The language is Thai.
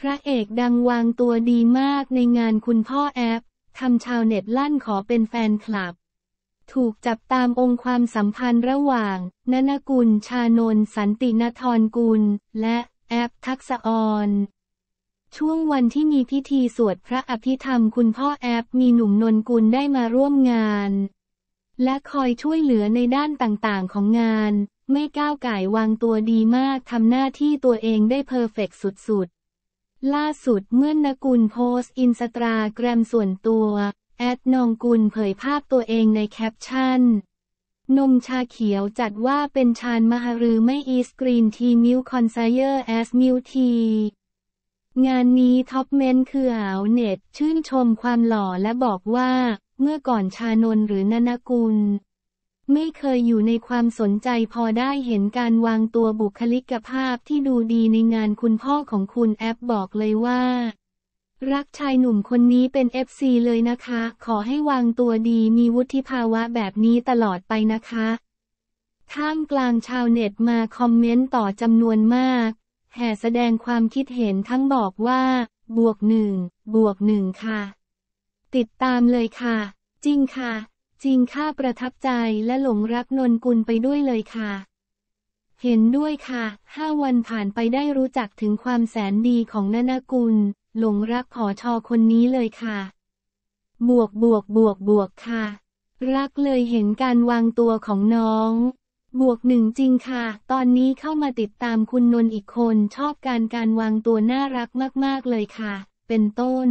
พระเอกดังวางตัวดีมากในงานคุณพ่อแอปทำชาวเน็ตลั่นขอเป็นแฟนคลับ ถูกจับตามองความสัมพันธ์ระหว่าง นนกุลชานนสันตินทรกุลและแอปทักษออนช่วงวันที่มีพิธีสวดพระอภิธรรมคุณพ่อแอปมีหนุ่มนนกุลได้มาร่วมงาน และคอยช่วยเหลือในด้านต่างๆ ของงาน ไม่ก้าวไก่วางตัวดีมากทำหน้าที่ตัวเองได้เพอร์เฟกสุดล่าสุดเมื่อนนกุลโพสอินสตาแกรมส่วนตัว แอดนองกุลเผยภาพตัวเองในแคปชั่น นมชาเขียวจัดว่าเป็นชานมหรือไม่อีสกรีนทีมิวคอนไซเออร์แอสมิวที งานนี้ท็อปเมนคืออาวเน็ตชื่นชมความหล่อและบอกว่า เมื่อก่อนชานนหรือนนกุลไม่เคยอยู่ในความสนใจพอได้เห็นการวางตัวบุคลิกภาพที่ดูดีในงานคุณพ่อของคุณแอปบอกเลยว่า รักชายหนุ่มคนนี้เป็นเอฟซีเลยนะคะ ขอให้วางตัวดีมีวุฒิภาวะแบบนี้ตลอดไปนะคะท่ามกลางชาวเน็ตมาคอมเมนต์ต่อจำนวนมาก แห่แสดงความคิดเห็นทั้งบอกว่า บวกหนึ่ง บวกหนึ่งค่ะ ติดตามเลยค่ะ จริงค่ะจริงข้าประทับใจและหลงรักนนกุลไปด้วยเลยค่ะ เห็นด้วยค่ะห้าวันผ่านไปได้รู้จักถึงความแสนดีของนานกุล หลงรักขอชอคนนี้เลยค่ะ บวกบวกบวกบวกค่ะ รักเลยเห็นการวางตัวของน้อง บวกหนึ่งจริงค่ะ ตอนนี้เข้ามาติดตามคุณนนอีกคน ชอบการการวางตัวน่ารักมาก ๆเลยค่ะ เป็นต้น